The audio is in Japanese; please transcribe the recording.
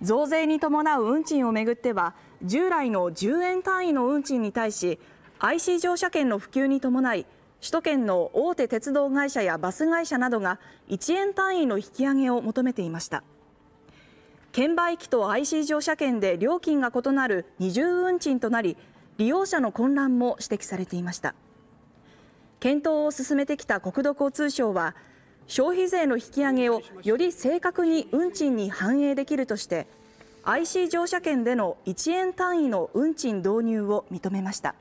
増税に伴う運賃をめぐっては従来の10円単位の運賃に対し IC 乗車券の普及に伴い首都圏の大手鉄道会社やバス会社などが1円単位の引き上げを求めていました券売機と IC 乗車券で料金が異なる二重運賃となり利用者の混乱も指摘されていました検討を進めてきた国土交通省は消費税の引き上げをより正確に運賃に反映できるとして IC 乗車券での1円単位の運賃導入を認めました。